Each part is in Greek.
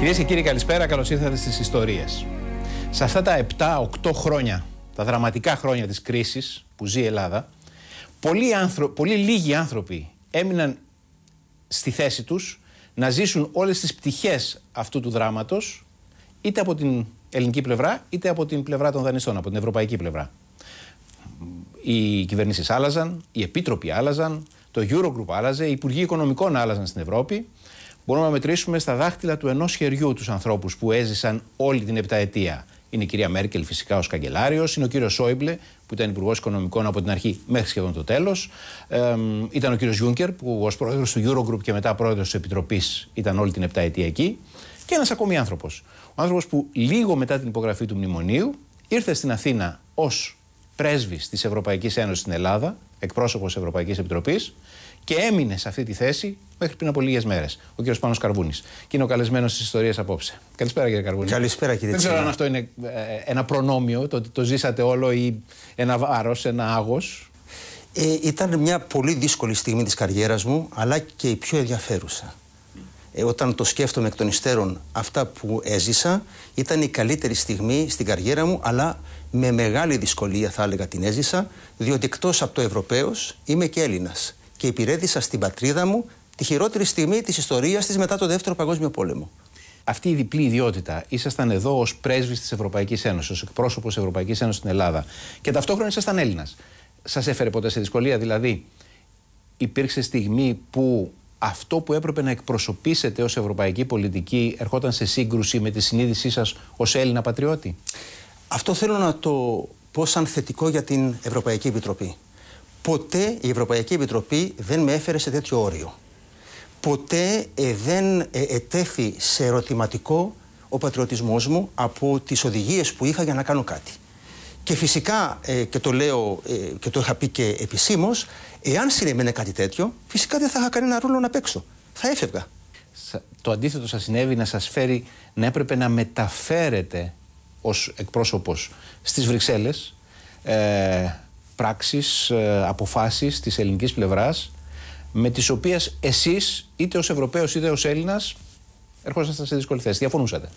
Κυρίες και κύριοι, καλησπέρα. Καλώς ήρθατε στις ιστορίες. Σε αυτά τα 7-8 χρόνια, τα δραματικά χρόνια της κρίσης που ζει η Ελλάδα, πολλοί, άνθρω... πολλοί λίγοι άνθρωποι έμειναν στη θέση τους να ζήσουν όλες τις πτυχές αυτού του δράματος, είτε από την ελληνική πλευρά, είτε από την πλευρά των δανειστών, από την ευρωπαϊκή πλευρά. Οι κυβερνήσεις άλλαζαν, οι επίτροποι άλλαζαν, το Eurogroup άλλαζε, οι υπουργοί οικονομικών άλλαζαν στην Ευρώπη. Μπορούμε να μετρήσουμε στα δάχτυλα του ενός χεριού τους ανθρώπους που έζησαν όλη την επταετία. Είναι η κυρία Μέρκελ, φυσικά, ως καγκελάριος. Είναι ο κύριος Σόιμπλε, που ήταν υπουργός οικονομικών από την αρχή μέχρι σχεδόν το τέλος. Ε, ήταν ο κύριος Γιούνκερ, που ως πρόεδρος του Eurogroup και μετά πρόεδρος της Επιτροπής ήταν όλη την επταετία εκεί. Και ένας ακόμη άνθρωπος. Ο άνθρωπος που λίγο μετά την υπογραφή του μνημονίου ήρθε στην Αθήνα ως πρέσβης της Ευρωπαϊκής Ένωσης στην Ελλάδα, εκπρόσωπος Ευρωπαϊκής Επιτροπής και έμεινε σε αυτή τη θέση μέχρι πριν από λίγες μέρες. Ο κύριος Πάνος Καρβούνης. Και είναι ο καλεσμένος της ιστορίας απόψε. Καλησπέρα, κύριε Καρβούνη. Καλησπέρα, κύριε Δεν ξέρω αν αυτό είναι ε, ε, ένα προνόμιο, το ότι το ζήσατε όλο ή ένα βάρος, ένα άγος. Ε, ήταν μια πολύ δύσκολη στιγμή της καριέρας μου, αλλά και η πιο ενδιαφέρουσα. Ε, όταν το σκέφτομαι εκ των υστέρων αυτά που έζησα, ήταν η καλύτερη στιγμή στην καριέρα μου, αλλά με μεγάλη δυσκολία θα έλεγα την έζησα, διότι εκτός από το Ευρωπαίος είμαι και Έλληνας και υπηρέτησα στην πατρίδα μου τη χειρότερη στιγμή της ιστορίας της μετά το Δεύτερο Παγκόσμιο Πόλεμο. Αυτή η διπλή ιδιότητα. Ήσασταν εδώ ως πρέσβης της Ευρωπαϊκής Ένωσης, ως εκπρόσωπος της Ευρωπαϊκής Ένωσης στην Ελλάδα και ταυτόχρονα ήσασταν Έλληνας. Σας έφερε ποτέ σε δυσκολία, δηλαδή, υπήρξε στιγμή που αυτό που έπρεπε να εκπροσωπήσετε ως ευρωπαϊκή πολιτική ερχόταν σε σύγκρουση με τη συνείδησή σας ως Έλληνα πατριώτη. Αυτό θέλω να το πω σαν θετικό για την Ευρωπαϊκή Επιτροπή. Ποτέ η Ευρωπαϊκή Επιτροπή δεν με έφερε σε τέτοιο όριο ποτέ ε, δεν ε, ετέθη σε ερωτηματικό ο πατριωτισμός μου από τις οδηγίες που είχα για να κάνω κάτι. Και φυσικά, ε, και το λέω ε, και το είχα πει και επισήμως, εάν συνέβαινε κάτι τέτοιο, φυσικά δεν θα είχα κανένα ρόλο να παίξω. Θα έφευγα. Το αντίθετο σας συνέβη να σας φέρει να έπρεπε να μεταφέρετε ως εκπρόσωπος στις Βρυξέλλες ε, πράξεις, ε, αποφάσεις της ελληνικής πλευράς με τις οποίες εσείς είτε ως Ευρωπαίος είτε ως Έλληνας ερχόσασταν σε δύσκολη θέση, διαφωνούσατε.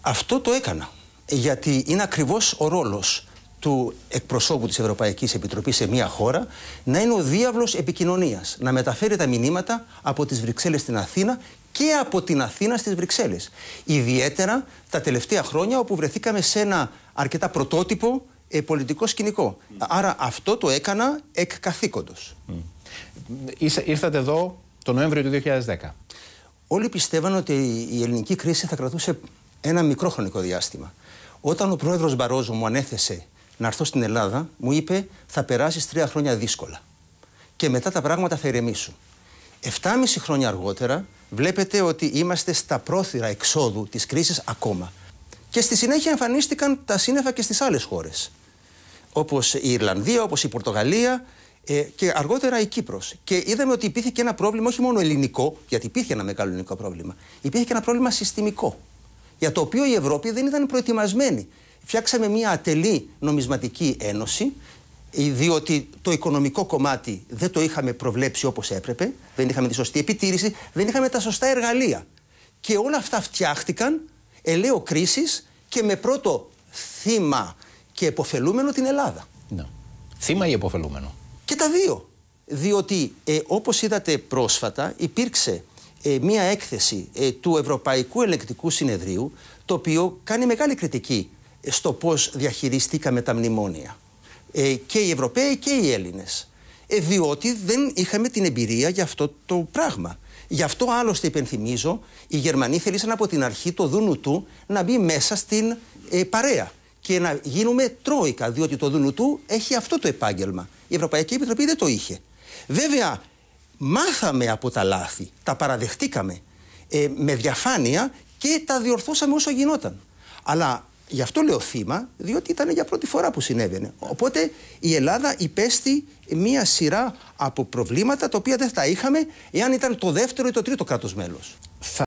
Αυτό το έκανα, γιατί είναι ακριβώς ο ρόλος του εκπροσώπου της Ευρωπαϊκής Επιτροπής σε μια χώρα να είναι ο διάβλος επικοινωνίας, να μεταφέρει τα μηνύματα από τις Βρυξέλλες στην Αθήνα και από την Αθήνα στις Βρυξέλλες. Ιδιαίτερα τα τελευταία χρόνια όπου βρεθήκαμε σε ένα αρκετά πρωτότυπο ε, πολιτικό σκηνικό. Άρα αυτό το έκανα εκ καθήκοντος. Ήρθατε εδώ το Νοέμβριο του 2010. Όλοι πιστεύαν ότι η ελληνική κρίση θα κρατούσε ένα μικρό χρονικό διάστημα. Όταν ο πρόεδρος Μπαρόζο μου ανέθεσε να έρθω στην Ελλάδα, μου είπε θα περάσεις τρία χρόνια δύσκολα. Και μετά τα πράγματα θα ηρεμήσουν. Εφτάμιση χρόνια αργότερα βλέπετε ότι είμαστε στα πρόθυρα εξόδου της κρίσης ακόμα. Και στη συνέχεια εμφανίστηκαν τα σύννεφα και στις άλλες χώρες. Όπως η Ιρλανδία, όπως η Πορτογαλία, ε, και αργότερα η Κύπρος. Και είδαμε ότι υπήρχε και ένα πρόβλημα, όχι μόνο ελληνικό, γιατί υπήρχε ένα μεγάλο ελληνικό πρόβλημα. Υπήρχε και ένα πρόβλημα συστημικό. Για το οποίο η Ευρώπη δεν ήταν προετοιμασμένη. Φτιάξαμε μια ατελή νομισματική ένωση, ε, διότι το οικονομικό κομμάτι δεν το είχαμε προβλέψει όπως έπρεπε, δεν είχαμε τη σωστή επιτήρηση, δεν είχαμε τα σωστά εργαλεία. Και όλα αυτά φτιάχτηκαν ελαίο κρίσης και με πρώτο θύμα και εποφελούμενο την Ελλάδα. Ναι. Θύμα ή εποφελούμενο. Και τα δύο. Διότι ε, όπως είδατε πρόσφατα υπήρξε ε, μία έκθεση ε, του Ευρωπαϊκού Ελεκτικού Συνεδρίου το οποίο κάνει μεγάλη κριτική ε, στο πώς διαχειριστήκαμε τα μνημόνια. Και οι Ευρωπαίοι και οι Έλληνες. Διότι δεν είχαμε την εμπειρία για αυτό το πράγμα. Γι' αυτό άλλωστε υπενθυμίζω, οι Γερμανοί θέλησαν από την αρχή το δούνου του να μπει μέσα στην παρέα και να γίνουμε τρόικα, διότι το Δουνουτού έχει αυτό το επάγγελμα. Η Ευρωπαϊκή Επιτροπή δεν το είχε. Βέβαια, μάθαμε από τα λάθη, τα παραδεχτήκαμε ε, με διαφάνεια και τα διορθώσαμε όσο γινόταν. Αλλά γι' αυτό λέω θύμα, διότι ήταν για πρώτη φορά που συνέβαινε. Οπότε η Ελλάδα υπέστη μία σειρά από προβλήματα τα οποία δεν θα είχαμε εάν ήταν το δεύτερο ή το τρίτο κράτος μέλος.